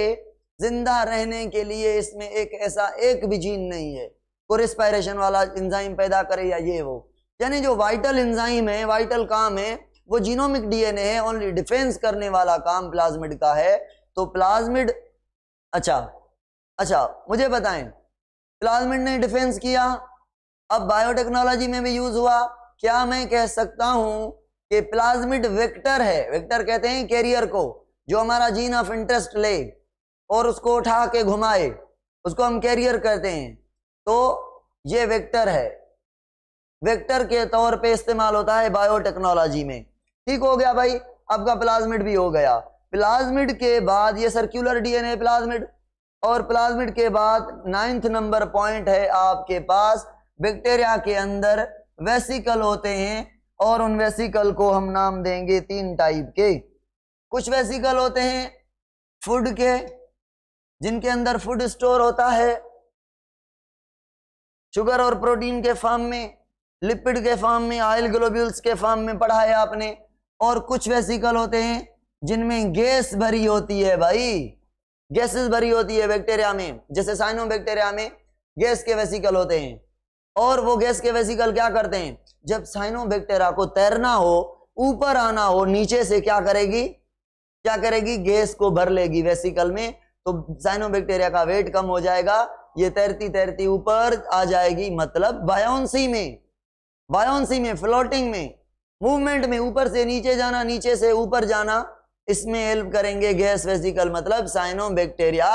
जिंदा रहने के लिए इसमें एक ऐसा एक भी जीन नहीं है को रिस्पायरेशन वाला इंजाइम पैदा करे या ये वो यानी जो वाइटल इंजाइम है वाइटल काम है वो जीनोमिक डीएनए है ओनली डिफेंस करने वाला काम प्लाज्मिड का है तो प्लाज्मिड अच्छा अच्छा मुझे बताएं प्लाज्मिड ने डिफेंस किया अब बायोटेक्नोलॉजी में भी यूज हुआ क्या मैं कह सकता हूं कि प्लाज्मिड वेक्टर है वेक्टर कहते हैं कैरियर को जो हमारा जीन ऑफ इंटरेस्ट ले और उसको उठा के घुमाए उसको हम कैरियर कहते हैं तो ये वेक्टर है वेक्टर के तौर पे इस्तेमाल होता है बायोटेक्नोलॉजी में ठीक हो गया भाई आपका प्लाज्मिड भी हो गया प्लाज्मिड के बाद ये सर्कुलर डीएनए प्लाज्मिड और प्लाज्मिड के बाद नाइन्थ नंबर पॉइंट है आपके पास बैक्टीरिया के अंदर वेसिकल होते हैं और उन वेसिकल को हम नाम देंगे तीन टाइप के कुछ वेसिकल होते हैं फूड के जिनके अंदर फूड स्टोर होता है शुगर और प्रोटीन के फॉर्म में लिपिड के फॉर्म में ऑयल ग्लोब्यूल्स के फॉर्म में पढ़ा है आपने और कुछ वेसिकल होते हैं जिनमें गैस भरी होती है भाई गैसेस भरी होती है बैक्टीरिया में जैसे साइनो बैक्टेरिया में गैस के वेसिकल होते हैं और वो गैस के वेसिकल क्या करते हैं जब साइनो बैक्टेरिया को तैरना हो ऊपर आना हो नीचे से क्या करेगी क्या करेगी गैस को भर लेगी वेसिकल में तो साइनो बैक्टेरिया का वेट कम हो जाएगा ये तैरती तैरती ऊपर आ जाएगी मतलब बायोन्सी में बायोन्सी में फ्लोटिंग में मूवमेंट में ऊपर से नीचे जाना नीचे से ऊपर जाना इसमें हेल्प करेंगे गैस वेसिकल मतलब साइनो बैक्टेरिया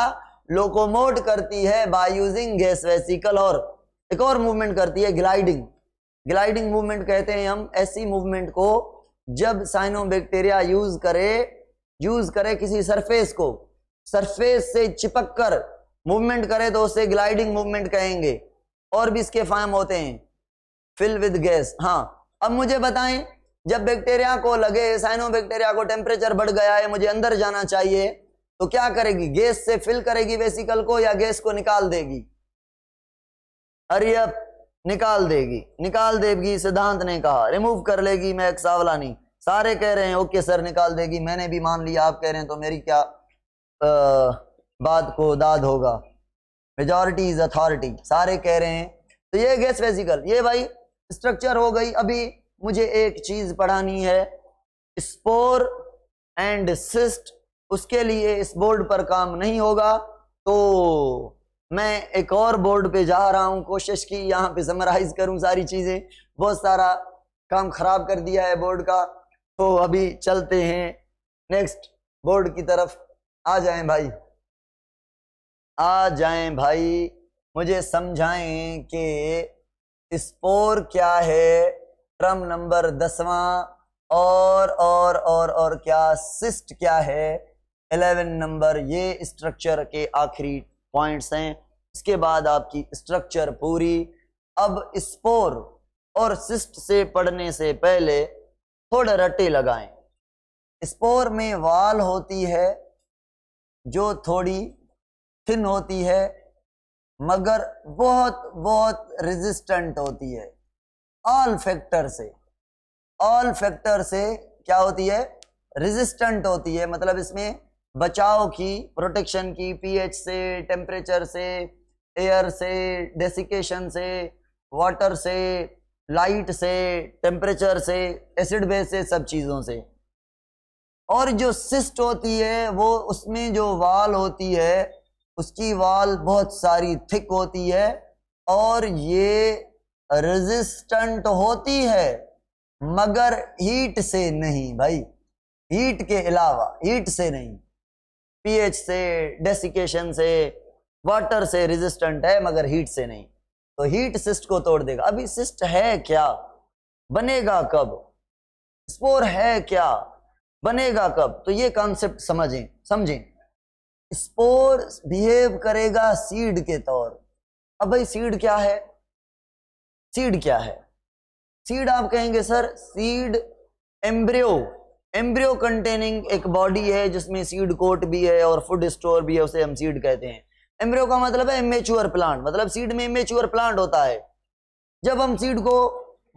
लोकोमोट करती है बाय यूजिंग गैस वेसिकल और एक और मूवमेंट करती है ग्लाइडिंग ग्लाइडिंग मूवमेंट कहते हैं हम ऐसी मूवमेंट को जब साइनो बैक्टेरिया यूज करे यूज करे किसी सरफेस को सरफेस से चिपक कर मूवमेंट करे तो उसे ग्लाइडिंग मूवमेंट कहेंगे और भी इसके फार्म होते हैं फिल विद गैस हाँ अब मुझे बताएं जब बैक्टीरिया को लगे साइनो बैक्टीरिया को टेम्परेचर बढ़ गया है मुझे अंदर जाना चाहिए तो क्या करेगी गैस से फिल करेगी वेसिकल को या गैस को निकाल देगी अरियप निकाल देगी निकाल देगी सिद्धांत ने कहा रिमूव कर लेगी मैं एक सावलानी सारे कह रहे हैं ओके सर निकाल देगी मैंने भी मान लिया आप कह रहे हैं तो मेरी क्या आ, बाद को दाद होगा मेजॉरिटी इज अथॉरिटी सारे कह रहे हैं तो ये गैस वेजिकल ये भाई स्ट्रक्चर हो गई अभी मुझे एक चीज पढ़ानी है स्पोर एंड सिस्ट उसके लिए इस बोर्ड पर काम नहीं होगा तो मैं एक और बोर्ड पे जा रहा हूँ कोशिश की यहाँ पे समराइज करूँ सारी चीज़ें बहुत सारा काम खराब कर दिया है बोर्ड का तो अभी चलते हैं नेक्स्ट बोर्ड की तरफ आ जाएं भाई आ जाएं भाई मुझे समझाएं कि स्पोर क्या है क्रम नंबर दसवा और और और और क्या सिस्ट क्या है एलेवन नंबर ये स्ट्रक्चर के आखिरी पॉइंट्स हैं इसके बाद आपकी स्ट्रक्चर पूरी अब स्पोर और सिस्ट से पढ़ने से पहले थोड़े रटे लगाएं स्पोर में वाल होती है जो थोड़ी थिन होती है मगर बहुत बहुत रेजिस्टेंट होती है ऑल फैक्टर से ऑल फैक्टर से क्या होती है रेजिस्टेंट होती है मतलब इसमें बचाव की प्रोटेक्शन की पीएच से टेम्परेचर से एयर से डेसिकेशन से वाटर से लाइट से टेम्परेचर से एसिड बेस से सब चीज़ों से और जो सिस्ट होती है वो उसमें जो वाल होती है उसकी वाल बहुत सारी थिक होती है और ये रेजिस्टेंट होती है मगर हीट से नहीं भाई हीट के अलावा हीट से नहीं पीएच से डेसिकेशन से वाटर से रेजिस्टेंट है मगर हीट से नहीं तो हीट सिस्ट को तोड़ देगा अभी सिस्ट है क्या बनेगा कब स्पोर है क्या बनेगा कब तो ये कॉन्सेप्ट समझें समझें स्पोर बिहेव करेगा सीड के तौर अब भाई सीड क्या है सीड क्या है सीड आप कहेंगे sir seed embryo embryo containing एक बॉडी है जिसमें सीड कोट भी है और फूड स्टोर भी है उसे हम सीड कहते हैं एम्ब्रियो का मतलब है इमेच्योर प्लांट मतलब सीड में इमेच्योर प्लांट होता है जब हम सीड को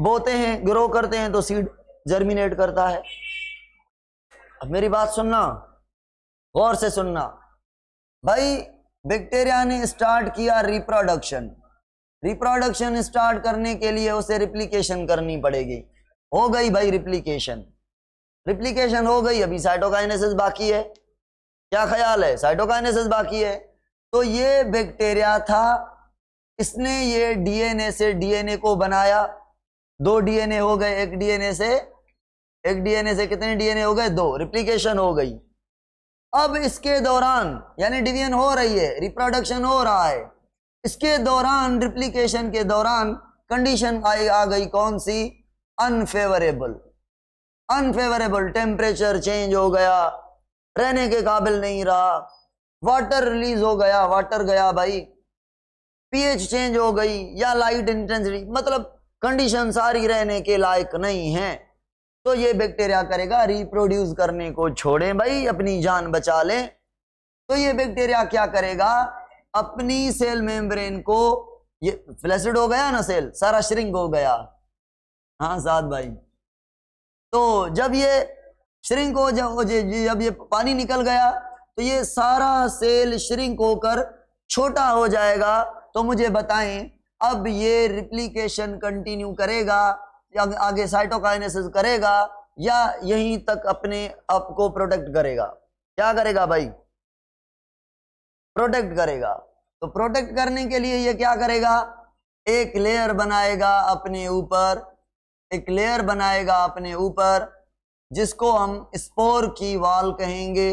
बोते हैं ग्रो करते हैं तो सीड जर्मिनेट करता है अब मेरी बात सुनना गौर से सुनना भाई बैक्टीरिया ने स्टार्ट किया रिप्रोडक्शन रिप्रोडक्शन स्टार्ट करने के लिए उसे रिप्लीकेशन करनी पड़ेगी हो गई भाई रिप्लीकेशन रिप्लीकेशन हो गई अभी साइटोकाइनेसिस बाकी है क्या ख्याल है साइटोकाइनेसिस बाकी है तो ये बैक्टीरिया था इसने ये डीएनए से डीएनए को बनाया दो डीएनए हो गए एक डीएनए से एक डीएनए से कितने डीएनए हो गए दो रिप्लीकेशन हो गई अब इसके दौरान यानी डिवीजन हो रही है रिप्रोडक्शन हो रहा है इसके दौरान रिप्लीकेशन के दौरान कंडीशन आई आ गई कौन सी अनफेवरेबल अनफेवरेबल टेम्परेचर चेंज हो गया रहने के काबिल नहीं रहा वाटर रिलीज हो गया वाटर गया भाई पीएच चेंज हो गई या लाइट इंटेंसिटी मतलब कंडीशन सारी रहने के लायक नहीं है तो ये बैक्टीरिया करेगा रिप्रोड्यूस करने को छोड़ें भाई अपनी जान बचा लें तो ये बैक्टीरिया क्या करेगा अपनी सेल मेम्ब्रेन को ये फ्लैसिड हो गया ना सेल सारा श्रिंक हो गया हाँ साद भाई तो जब ये श्रिंक हो जब जब ये पानी निकल गया तो ये सारा सेल श्रिंक होकर छोटा हो जाएगा तो मुझे बताएं अब ये रिप्लीकेशन कंटिन्यू करेगा आगे साइटोकाइनेसिस करेगा या यहीं तक अपने आप को प्रोटेक्ट करेगा क्या करेगा भाई प्रोटेक्ट करेगा तो प्रोटेक्ट करने के लिए ये क्या करेगा एक लेयर बनाएगा अपने ऊपर एक लेयर बनाएगा अपने ऊपर जिसको हम स्पोर की वाल कहेंगे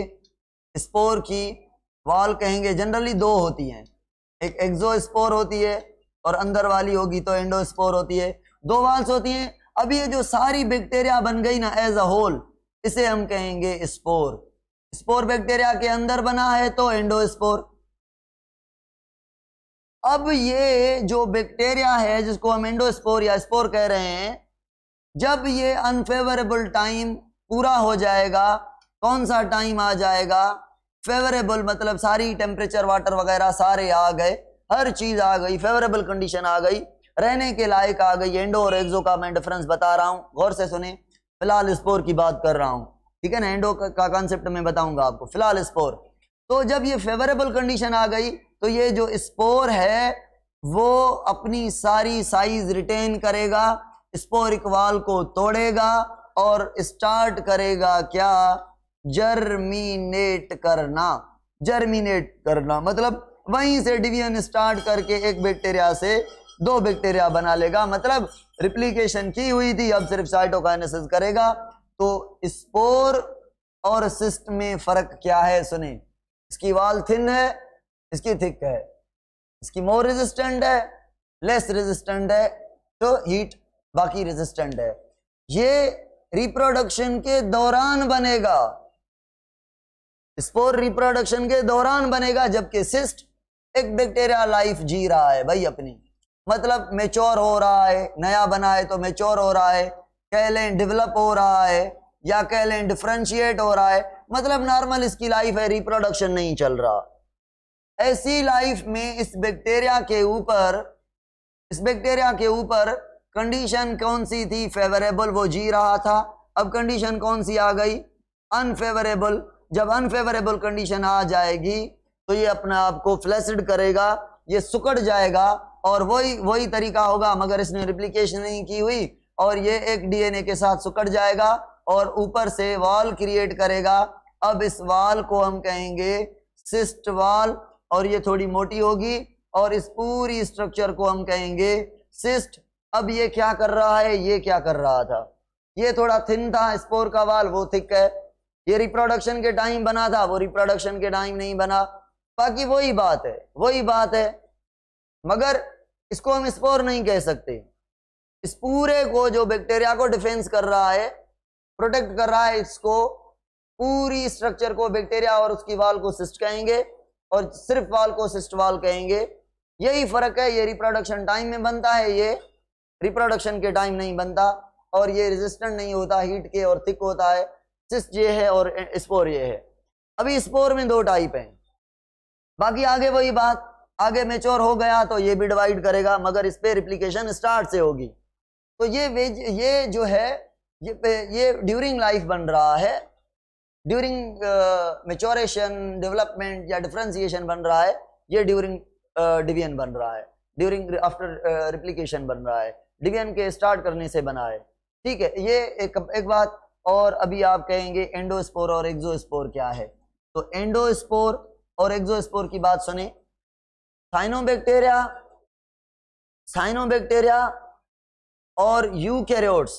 स्पोर की वाल कहेंगे जनरली दो होती हैं एक एक्जो स्पोर होती है और अंदर वाली होगी तो एंडो स्पोर होती है दो वाल्स होती हैं अब ये जो सारी बैक्टीरिया बन गई ना एज अ होल इसे हम कहेंगे स्पोर स्पोर बैक्टीरिया के अंदर बना है तो एंडोस्पोर अब ये जो बैक्टीरिया है जिसको हम एंडोस्पोर या स्पोर कह रहे हैं जब ये अनफेवरेबल टाइम पूरा हो जाएगा कौन सा टाइम आ जाएगा फेवरेबल मतलब सारी टेम्परेचर वाटर वगैरह सारे आ गए हर चीज़ आ गई फेवरेबल कंडीशन आ गई रहने के लायक आ गई एंडो और एक्जो का मैं डिफरेंस बता रहा हूँ गौर से सुने फिलहाल स्पोर की बात कर रहा हूँ ठीक है ना एंडो का कॉन्सेप्ट मैं बताऊंगा आपको फिलहाल स्पोर तो जब ये फेवरेबल कंडीशन आ गई तो ये जो स्पोर है वो अपनी सारी साइज रिटेन करेगा स्पोर इकवाल को तोड़ेगा और स्टार्ट करेगा क्या जर्मिनेट करना जर्मिनेट करना मतलब वहीं से डिवीजन स्टार्ट करके एक बैक्टीरिया से दो बैक्टीरिया बना लेगा मतलब रिप्लीकेशन की हुई थी अब सिर्फ साइटोकाइनेसिस करेगा तो स्पोर और सिस्ट में फर्क क्या है सुने इसकी वाल थिन है इसकी थिक है इसकी मोर रेजिस्टेंट है लेस रेजिस्टेंट है तो हीट बाकी रेजिस्टेंट है ये रिप्रोडक्शन के दौरान बनेगा स्पोर रिप्रोडक्शन के दौरान बनेगा जबकि सिस्ट एक बैक्टीरिया लाइफ जी रहा है भाई अपनी मतलब मेच्योर हो रहा है नया बना है तो मेच्योर हो रहा है कह लें डेवलप हो रहा है या कह लें डिफ्रेंशिएट हो रहा है मतलब नॉर्मल इसकी लाइफ है रिप्रोडक्शन नहीं चल रहा ऐसी लाइफ में इस बैक्टीरिया के ऊपर इस बैक्टीरिया के ऊपर कंडीशन कौन सी थी फेवरेबल वो जी रहा था अब कंडीशन कौन सी आ गई अनफेवरेबल जब अनफेवरेबल कंडीशन आ जाएगी तो ये अपने आप को फ्लैसिड करेगा ये सुकड़ जाएगा और वही वही तरीका होगा मगर इसने रिप्लीकेशन नहीं की हुई और ये एक डीएनए के साथ सुकड़ जाएगा और ऊपर से वॉल क्रिएट करेगा अब इस वाल को हम कहेंगे सिस्ट वाल और ये थोड़ी मोटी होगी और इस पूरी स्ट्रक्चर को हम कहेंगे सिस्ट अब ये क्या कर रहा है ये क्या कर रहा था ये थोड़ा थिन था स्पोर का वाल वो थिक है ये रिप्रोडक्शन के टाइम बना था वो रिप्रोडक्शन के टाइम नहीं बना बाकी वही बात है वही बात है मगर इसको हम स्पोर नहीं कह सकते इस पूरे को जो बैक्टीरिया को डिफेंस कर रहा है प्रोटेक्ट कर रहा है इसको पूरी स्ट्रक्चर को बैक्टीरिया और उसकी वाल को सिस्ट कहेंगे और सिर्फ वाल को सिस्ट वाल कहेंगे यही फर्क है ये रिप्रोडक्शन टाइम में बनता है ये रिप्रोडक्शन के टाइम नहीं बनता और ये रेजिस्टेंट नहीं होता हीट के और थिक होता है सिस्ट ये है और स्पोर ये है अभी स्पोर में दो टाइप हैं बाकी आगे वही बात आगे मेच्योर हो गया तो ये भी डिवाइड करेगा मगर इस पर रिप्लीकेशन स्टार्ट से होगी तो ये वेज ये जो है ये ये ड्यूरिंग लाइफ बन रहा है ड्यूरिंग मेच्योरेशन डेवलपमेंट या डिफ्रेंसिएशन बन रहा है ये ड्यूरिंग डिवीजन uh, बन रहा है ड्यूरिंग आफ्टर रिप्लीकेशन बन रहा है डिवीजन के स्टार्ट करने से बना है ठीक है ये एक एक बात और अभी आप कहेंगे एंडोस्पोर और एक्जोस्पोर क्या है तो एंडोस्पोर और एक्जोस्पोर की बात सुने साइनोबैक्टीरिया साइनोबैक्टीरिया और यूकैरियोट्स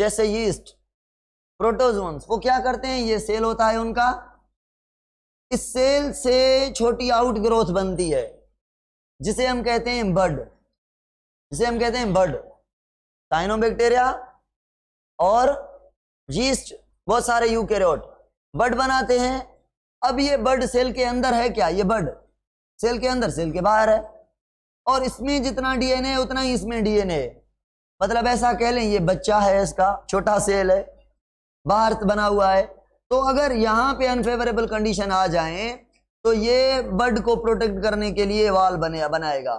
जैसे यीस्ट प्रोटोजोन्स वो क्या करते हैं ये सेल होता है उनका इस सेल से छोटी आउट ग्रोथ बनती है जिसे हम कहते हैं बड जिसे हम कहते हैं बड साइनोबैक्टीरिया और यीस्ट बहुत सारे यूकैरियोट बड बनाते हैं अब ये बड सेल के अंदर है क्या ये बड सेल के अंदर सेल के बाहर है और इसमें जितना डीएनए है उतना ही इसमें डीएनए है मतलब ऐसा कह लें ये बच्चा है इसका छोटा सेल है बाहर बना हुआ है तो अगर यहाँ पे अनफेवरेबल कंडीशन आ जाए तो ये बर्ड को प्रोटेक्ट करने के लिए वाल बने बनाएगा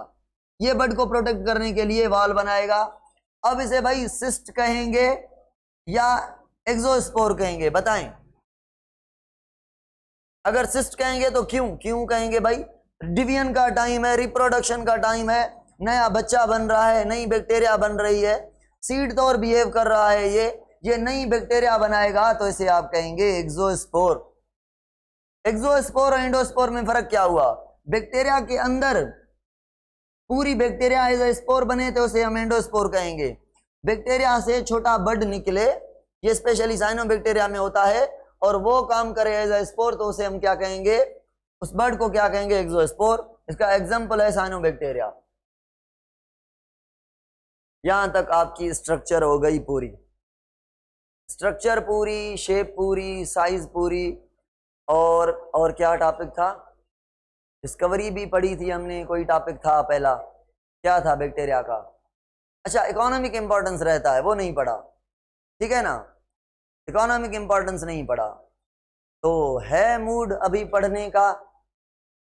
ये बर्ड को प्रोटेक्ट करने के लिए वाल बनाएगा अब इसे भाई सिस्ट कहेंगे या एक्सोस्पोर कहेंगे बताएं अगर सिस्ट कहेंगे तो क्यों क्यों कहेंगे भाई डिवीजन का टाइम है रिप्रोडक्शन का टाइम है नया बच्चा बन रहा है नई बैक्टीरिया बन रही है सीड तौर बिहेव कर रहा है ये ये नई बैक्टीरिया बनाएगा तो इसे आप कहेंगे एग्जोस्पोर एग्जोस्पोर और इंडोस्पोर में फर्क क्या हुआ बैक्टीरिया के अंदर पूरी बैक्टीरिया एज स्पोर बने तो उसे हम एंडोस्पोर कहेंगे बैक्टीरिया से छोटा बड निकले ये स्पेशली साइनो बैक्टीरिया में होता है और वो काम करे एज स्पोर तो उसे हम क्या कहेंगे उस बर्ड को क्या कहेंगे स्पोर इसका एग्जाम्पल है बैक्टेरिया यहां तक आपकी स्ट्रक्चर हो गई पूरी स्ट्रक्चर पूरी शेप पूरी साइज पूरी और और क्या टॉपिक था डिस्कवरी भी पढ़ी थी हमने कोई टॉपिक था पहला क्या था बैक्टीरिया का अच्छा इकोनॉमिक इंपॉर्टेंस रहता है वो नहीं पढ़ा ठीक है ना इकोनॉमिक इंपॉर्टेंस नहीं पढ़ा तो है मूड अभी पढ़ने का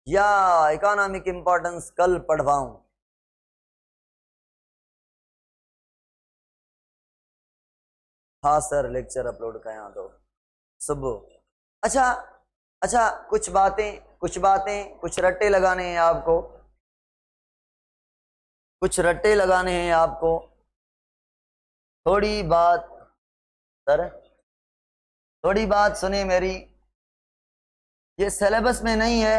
या इकोनॉमिक इंपॉर्टेंस कल पढ़वाऊं हाँ सर लेक्चर अपलोड करा दो सुबह अच्छा अच्छा कुछ बातें कुछ बातें कुछ रट्टे लगाने हैं आपको कुछ रट्टे लगाने हैं आपको थोड़ी बात सर थोड़ी बात सुने मेरी ये सिलेबस में नहीं है